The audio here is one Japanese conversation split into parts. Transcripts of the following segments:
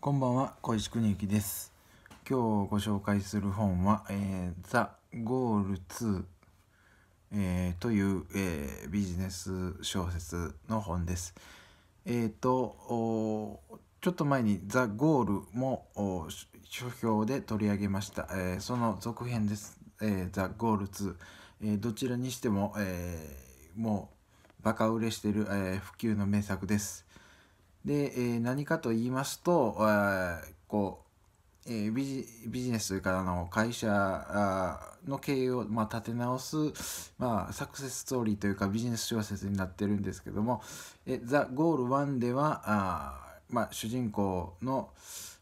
こんばんは、小石邦之です。今日ご紹介する本は、えー、ザ・ゴール2、えー、という、えー、ビジネス小説の本です。えっ、ー、と、ちょっと前にザ・ゴールも書評で取り上げました。えー、その続編です。えー、ザ・ゴール2、えー。どちらにしても、えー、もうバカ売れしている、えー、普及の名作です。で、えー、何かと言いますと、えー、こう、えー、ビジビジネスというからの会社の経営を、まあ、立て直す、まあ、サクセスストーリーというかビジネス小説になってるんですけども「えザ・ゴール1」ではあ、まあ、主人公の、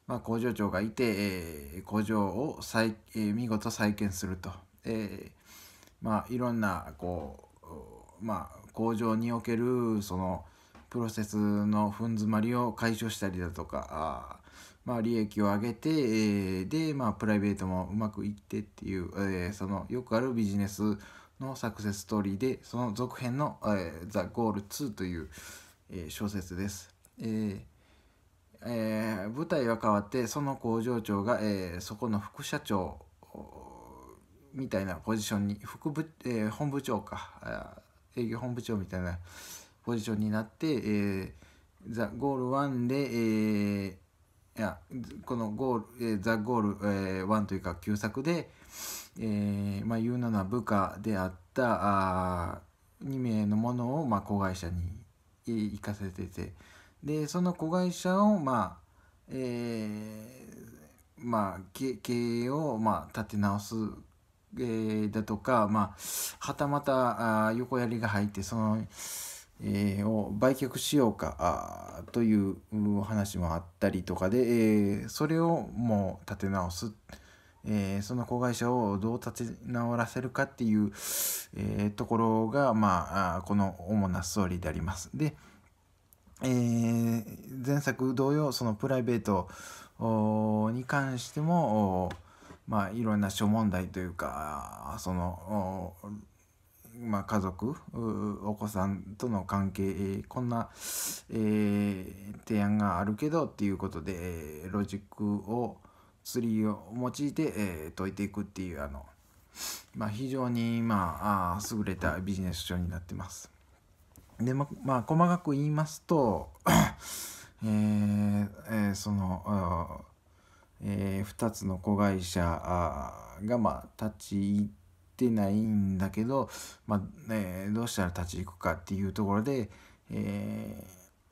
まあ、工場長がいて、えー、工場を再、えー、見事再建すると、えーまあ、いろんなこう、まあ、工場におけるその、プロセスの踏ん詰まりを解消したりだとか、まあ、利益を上げて、えー、で、まあ、プライベートもうまくいってっていう、えー、そのよくあるビジネスのサクセスストーリーで、その続編の、えー、ザ・ゴール2という、えー、小説です。えーえー、舞台は変わってその工場長が、えー、そこの副社長みたいなポジションに副部、えー、本部長か営業本部長みたいなポジションになって、えー、ザ・ゴール1で、えー、いやこのゴール、えー、ザ・ゴール、えー、1というか旧作で、えーまあ、言うな部下であったあ2名のものを、まあ、子会社に行かせててでその子会社を、まあえーまあ、経営を、まあ、立て直すえー、だとか、まあ、はたまたあ横やりが入ってそのを売却しようかという話もあったりとかでそれをもう立て直すその子会社をどう立て直らせるかっていうところがまあこの主なストーリーであります。で前作同様そのプライベートに関してもまあいろんな諸問題というかそのまあ、家族お子さんとの関係、えー、こんな、えー、提案があるけどっていうことで、えー、ロジックをツリーを用いて、え解いていくっていうあの、まあ、非常に、まあ、あ優れたビジネス書になってます。でままあ細かく言いますと えー、その、えー、2つの子会社あがまあ立ち入ってってないんだけど、まあね、どうしたら立ち行くかっていうところで、え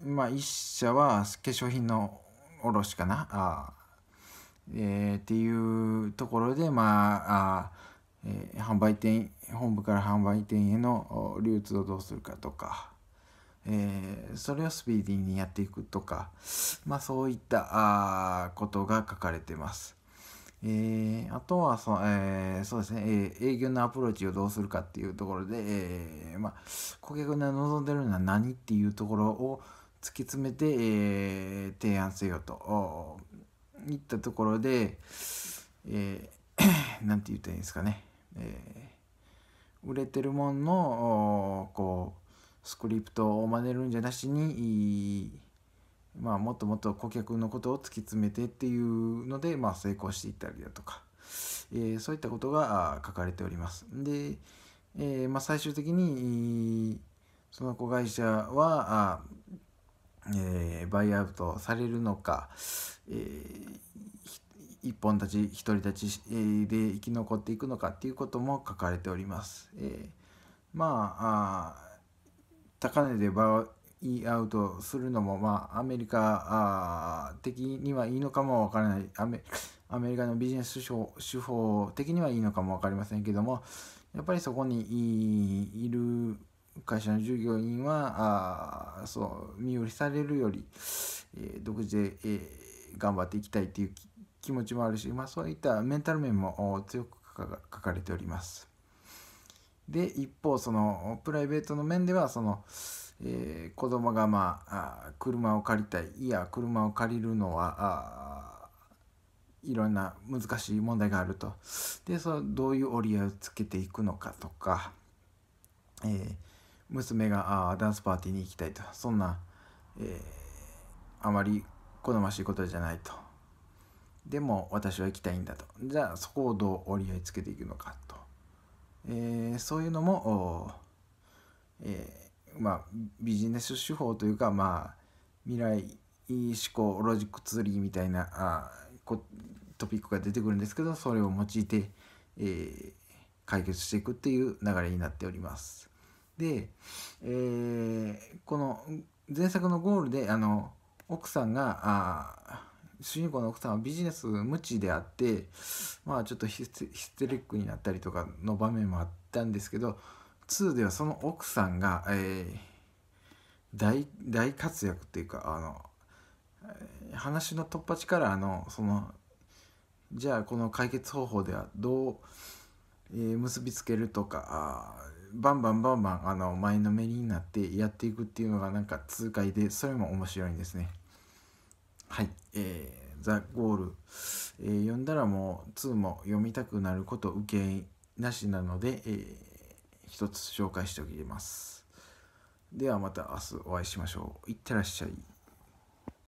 ー、まあ一社は化粧品の卸かなあ、えー、っていうところで、まああえー、販売店本部から販売店への流通をどうするかとか。えー、それをスピーディーにやっていくとか、まあ、そういったあことが書かれてます。えー、あとはそ、えー、そうですね、えー、営業のアプローチをどうするかっていうところで、えーまあ、顧客が望んでるのは何っていうところを突き詰めて、えー、提案せよといったところで、えー、なんて言ったらいいんですかね、えー、売れてるもんのこうスクリプトを真似るんじゃなしにまあ、もっともっと顧客のことを突き詰めてっていうので、まあ、成功していったりだとか、えー、そういったことが書かれております。で、えー、まあ、最終的にその子会社はあ、えー、バイアウトされるのか、えー、一本立ち一人立ちで生き残っていくのかっていうことも書かれております。えー、まああ高値でバイい合うするのも、まあ、アメリカ的にはいいのかもわからないアメリカのビジネス手法的にはいいのかも分かりませんけどもやっぱりそこにいる会社の従業員はあそう身売りされるより、えー、独自で、えー、頑張っていきたいという気持ちもあるし、まあ、そういったメンタル面も強く書かれております。で一方そのプライベートの面ではその、えー、子供がまあ車を借りたいいや車を借りるのはいろんな難しい問題があるとでそのどういう折り合いをつけていくのかとか、えー、娘があダンスパーティーに行きたいとそんな、えー、あまり好ましいことじゃないとでも私は行きたいんだとじゃあそこをどう折り合いつけていくのかと、えー、そういうのも、えーまあ、ビジネス手法というか、まあ、未来思考ロジックツリーみたいなあトピックが出てくるんですけどそれを用いて、えー、解決していくっていう流れになっております。で、えー、この前作のゴールであの奥さんがあ主人公の奥さんはビジネス無知であってまあちょっとヒステリックになったりとかの場面もあったんですけど2ではその奥さんが、えー、大大活躍っていうかあの話の突発からあのそのじゃあこの解決方法ではどう、えー、結びつけるとかあバンバンバンバンあの前のめりになってやっていくっていうのがなんか痛快でそれも面白いんですねはいえー、ザ・ゴール、えー、読んだらもう2も読みたくなること受けなしなので、えー一つ紹介しておきます。ではまた明日お会いしましょう。いってらっしゃい。